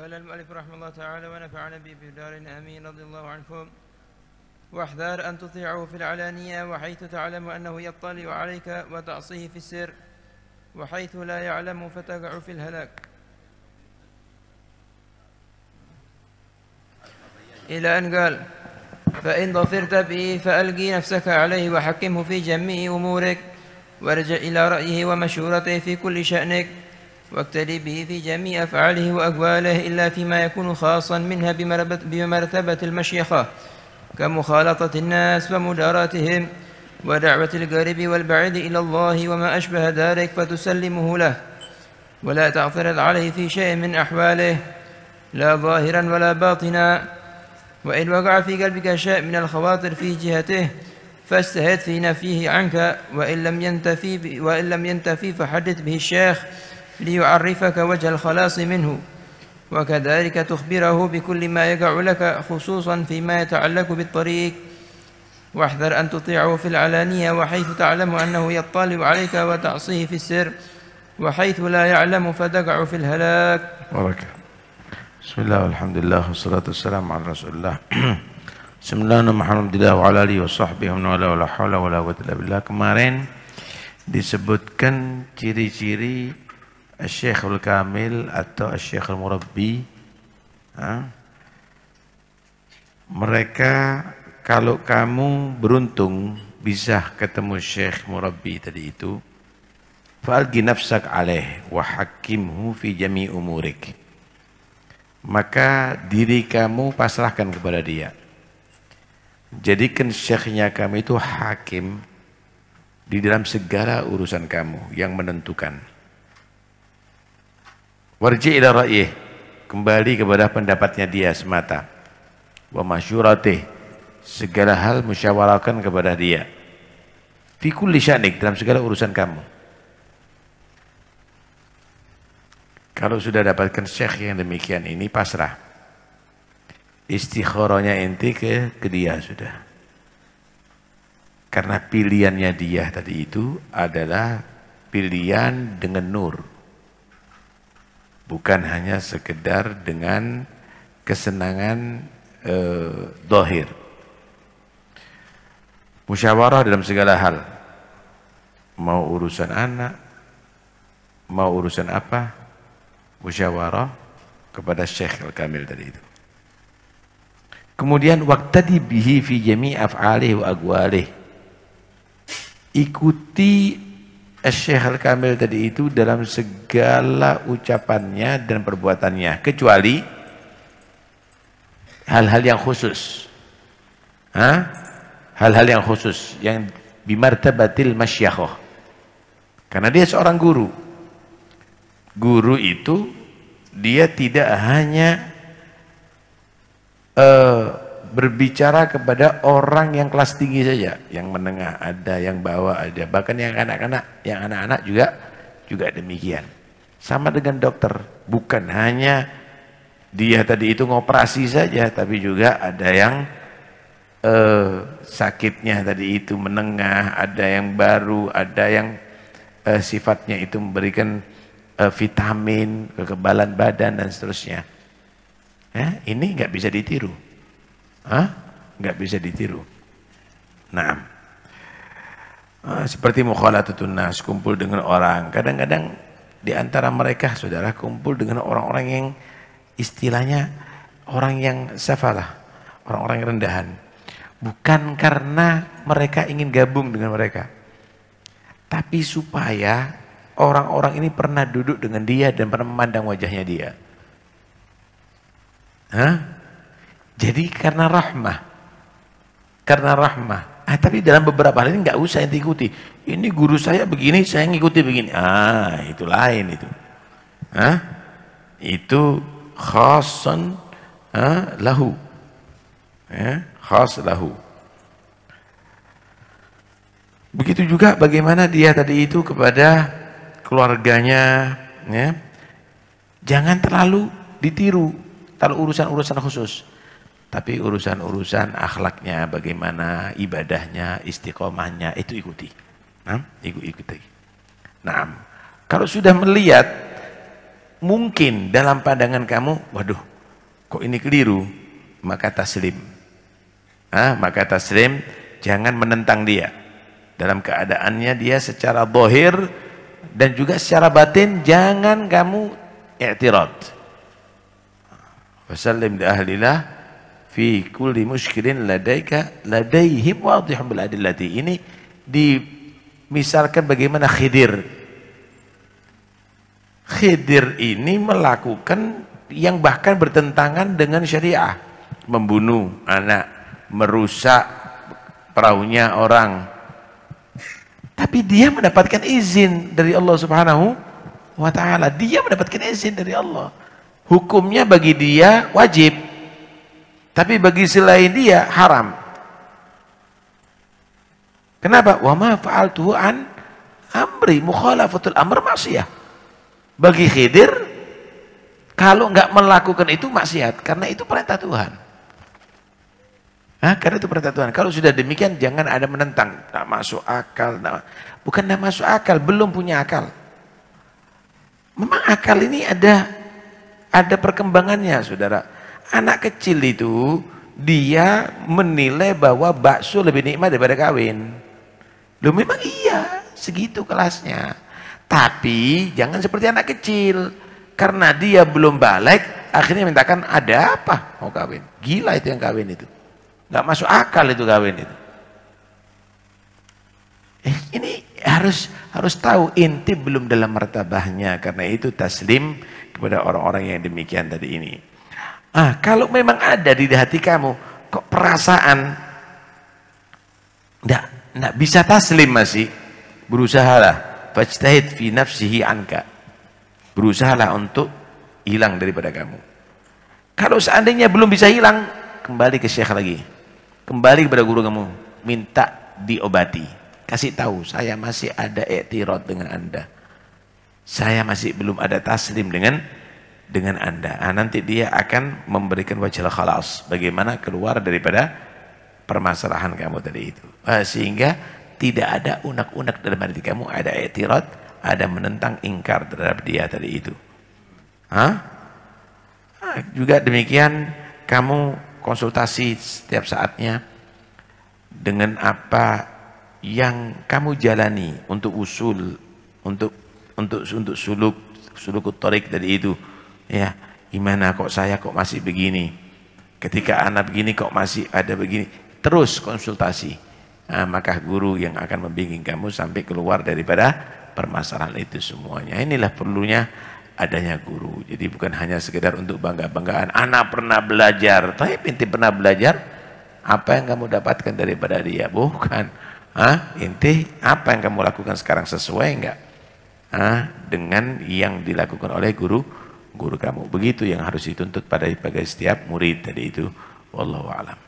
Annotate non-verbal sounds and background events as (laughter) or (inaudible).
قال المؤلف رحمه الله تعالى ونفعنا به في دار امين رضي الله عنكم واحذر ان تطيعه في العلانيه وحيث تعلم انه يطلع عليك وتعصيه في السر وحيث لا يعلم فتقع في الهلاك الى ان قال فان ظفرت به فالقي نفسك عليه وحكمه في جميع امورك وارجع الى رايه ومشورته في كل شانك واقتدي به في جميع أفعاله وأقواله إلا فيما يكون خاصا منها بمرتبة المشيخة كمخالطة الناس ومداراتهم ودعوة القريب والبعيد إلى الله وما أشبه ذلك فتسلمه له ولا تعترض عليه في شيء من أحواله لا ظاهرا ولا باطنا وإن وقع في قلبك شيء من الخواطر في جهته فاستهد في نفيه عنك وإن لم ينتفي وإن لم ينتفي فحدث به الشيخ ليعرفك وجه الخلاص منه وكذلك تخبره بكل ما يقع لك خصوصا فيما يتعلق بالطريق واحذر أن تطيعه في العلانية وحيث تعلم أنه يطالع عليك وتعصيه في السر وحيث لا يعلم فتقع في الهلاك بركة بسم الله والحمد لله والصلاة والسلام على رسول الله (clears throat) بسم الله محمد الله وعلى آله وصحبه ومن والاه ولا حول ولا قوة إلا بالله kemarin disebutkan ciri-ciri Syekhul Kamil atau Syekhul Murabbi ha? mereka kalau kamu beruntung bisa ketemu Syekh Murabbi tadi itu fa'algi nafsak alaih wa hakimhu fi jami umurik maka diri kamu pasrahkan kepada dia jadikan syekhnya kamu itu hakim di dalam segala urusan kamu yang menentukan warji ila ra'ih kembali kepada pendapatnya dia semata wa masyuratih segala hal musyawarahkan kepada dia fi kulli syanik dalam segala urusan kamu kalau sudah dapatkan syekh yang demikian ini pasrah istikharanya inti ke, ke dia sudah karena pilihannya dia tadi itu adalah pilihan dengan nur bukan hanya sekedar dengan kesenangan eh, dohir. Musyawarah dalam segala hal, mau urusan anak, mau urusan apa, musyawarah kepada Syekh Al-Kamil tadi itu. Kemudian waktadi bihi fi jami af'alih wa agwalih. Ikuti Syekh Al-Kamil tadi itu dalam segala ucapannya dan perbuatannya kecuali hal-hal yang khusus hal-hal yang khusus yang bimartabatil masyakoh karena dia seorang guru guru itu dia tidak hanya uh, berbicara kepada orang yang kelas tinggi saja, yang menengah ada, yang bawah ada, bahkan yang anak-anak, yang anak-anak juga juga demikian. Sama dengan dokter, bukan hanya dia tadi itu ngoperasi saja, tapi juga ada yang eh, sakitnya tadi itu menengah, ada yang baru, ada yang eh, sifatnya itu memberikan eh, vitamin, kekebalan badan dan seterusnya. Eh, ini nggak bisa ditiru. Hah? Nggak bisa ditiru. Nah, seperti mukhalatatun nas, kumpul dengan orang. Kadang-kadang di antara mereka, saudara, kumpul dengan orang-orang yang istilahnya orang yang safalah, orang-orang rendahan. Bukan karena mereka ingin gabung dengan mereka. Tapi supaya orang-orang ini pernah duduk dengan dia dan pernah memandang wajahnya dia. Hah? Jadi karena rahmah. Karena rahmah. Ah, tapi dalam beberapa hal ini nggak usah yang diikuti. Ini guru saya begini, saya ngikuti begini. Ah, itu lain itu. Ah, Itu khasan ah, lahu. Eh, khas lahu. Begitu juga bagaimana dia tadi itu kepada keluarganya, ya. Jangan terlalu ditiru Terlalu urusan-urusan khusus. Tapi urusan-urusan akhlaknya, bagaimana ibadahnya, istiqomahnya, itu ikuti. Nah, ikuti. Nah, kalau sudah melihat, mungkin dalam pandangan kamu, waduh, kok ini keliru, maka taslim. Nah, maka taslim, jangan menentang dia. Dalam keadaannya dia secara bohir dan juga secara batin, jangan kamu i'tirad. Wasallim di fi kulli mushkilin ladaika ladaihim wadihum bil adillati. Ini dimisalkan bagaimana Khidir. Khidir ini melakukan yang bahkan bertentangan dengan syariah. Membunuh anak, merusak perahunya orang. Tapi dia mendapatkan izin dari Allah Subhanahu wa taala. Dia mendapatkan izin dari Allah. Hukumnya bagi dia wajib tapi bagi selain dia haram. Kenapa? Wa ma fa'altuhu an amri mukhalafatul amr maksiat. Bagi Khidir kalau nggak melakukan itu maksiat karena itu perintah Tuhan. Hah? Karena itu perintah Tuhan. Kalau sudah demikian jangan ada menentang. Tidak masuk akal. Bukan tidak masuk akal, belum punya akal. Memang akal ini ada ada perkembangannya, saudara. Anak kecil itu dia menilai bahwa bakso lebih nikmat daripada kawin. Lu memang iya, segitu kelasnya. Tapi jangan seperti anak kecil. Karena dia belum balik, akhirnya mintakan ada apa mau kawin. Gila itu yang kawin itu. Nggak masuk akal itu kawin itu. Eh, ini harus harus tahu inti belum dalam martabahnya karena itu taslim kepada orang-orang yang demikian tadi ini. Ah, kalau memang ada di hati kamu, kok perasaan ndak ndak bisa taslim masih, Berusaha berusahalah fajtahid fi nafsihi anka. lah untuk hilang daripada kamu. Kalau seandainya belum bisa hilang, kembali ke syekh lagi. Kembali kepada guru kamu, minta diobati. Kasih tahu, saya masih ada iktirat dengan Anda. Saya masih belum ada taslim dengan dengan anda. Nah, nanti dia akan memberikan wajah khalas. Bagaimana keluar daripada permasalahan kamu tadi itu. Nah, sehingga tidak ada unak-unak dalam hati kamu. Ada etirat, ada menentang ingkar terhadap dia tadi itu. Hah? Nah, juga demikian kamu konsultasi setiap saatnya dengan apa yang kamu jalani untuk usul untuk untuk untuk suluk suluk tarik dari itu ya gimana kok saya kok masih begini ketika anak begini kok masih ada begini terus konsultasi nah, maka guru yang akan membimbing kamu sampai keluar daripada permasalahan itu semuanya inilah perlunya adanya guru jadi bukan hanya sekedar untuk bangga-banggaan anak pernah belajar tapi inti pernah belajar apa yang kamu dapatkan daripada dia bukan Hah? inti apa yang kamu lakukan sekarang sesuai enggak Hah? dengan yang dilakukan oleh guru guru kamu. Begitu yang harus dituntut pada, sebagai setiap murid tadi itu. Wallahu a'lam.